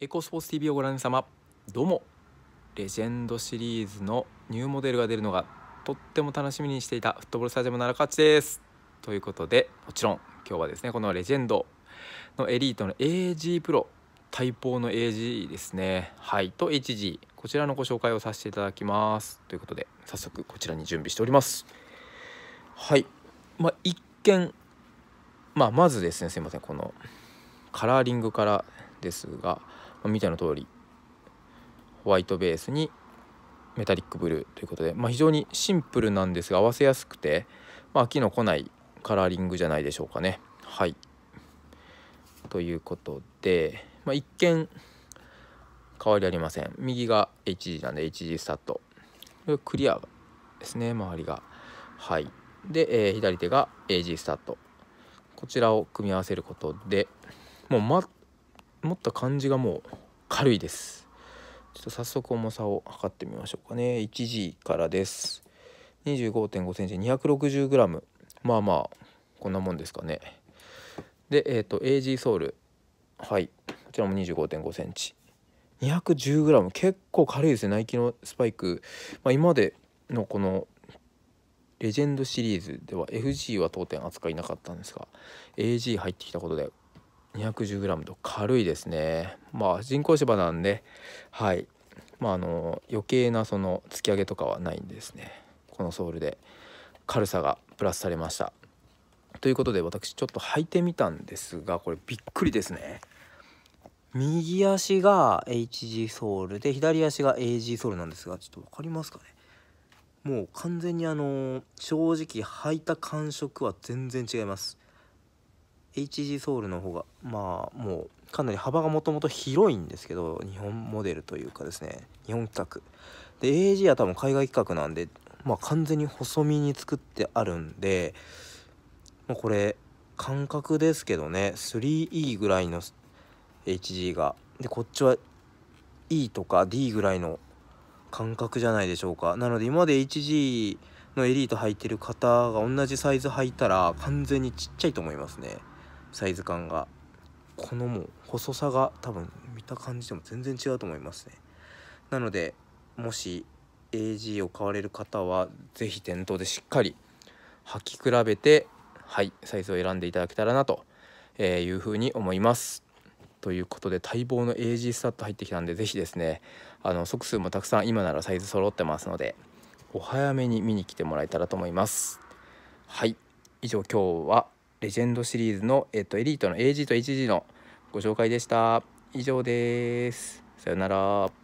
エコスポーツ TV をご覧様どうもレジェンドシリーズのニューモデルが出るのがとっても楽しみにしていたフットボールスタジアム奈良勝ちですということでもちろん今日はですねこのレジェンドのエリートの AG プロ対抗の AG ですねはいと HG こちらのご紹介をさせていただきますということで早速こちらに準備しておりますはいまあ一見まあまずですねすいませんこのカラーリングからですが、まあ、見ての通りホワイトベースにメタリックブルーということで、まあ、非常にシンプルなんですが合わせやすくて、まあ、飽きの来ないカラーリングじゃないでしょうかね。はいということで、まあ、一見変わりありません右が HG なんで HG スタートクリアですね周りがはいで、えー、左手が AG スタートこちらを組み合わせることでもう持った感じがもう軽いですちょっと早速重さを測ってみましょうかね 1G からです2 5 5センチ 260g まあまあこんなもんですかねでえっ、ー、と AG ソールはいこちらも2 5 5センチ 210g 結構軽いですねナイキのスパイク、まあ、今までのこのレジェンドシリーズでは FG は当店扱いなかったんですが AG 入ってきたことで 210g と軽いですねまあ人工芝なんではいまああの余計なその突き上げとかはないんですねこのソールで軽さがプラスされましたということで私ちょっと履いてみたんですがこれびっくりですね右足が HG ソールで左足が AG ソールなんですがちょっと分かりますかねもう完全にあの正直履いた感触は全然違います HG ソウルの方がまあもうかなり幅がもともと広いんですけど日本モデルというかですね日本企画で AG は多分海外企画なんでまあ完全に細身に作ってあるんでもうこれ感覚ですけどね 3E ぐらいの HG がでこっちは E とか D ぐらいの感覚じゃないでしょうかなので今まで HG のエリート履いてる方が同じサイズ履いたら完全にちっちゃいと思いますねサイズ感がこのもう細さが多分見た感じでも全然違うと思いますねなのでもし AG を買われる方は是非店頭でしっかり履き比べてはいサイズを選んでいただけたらなというふうに思いますということで待望の AG スタッド入ってきたんで是非ですねあの足数もたくさん今ならサイズ揃ってますのでお早めに見に来てもらえたらと思いますはい以上今日はレジェンドシリーズの、えっと、エリートの AG と HG のご紹介でした。以上です。さよなら。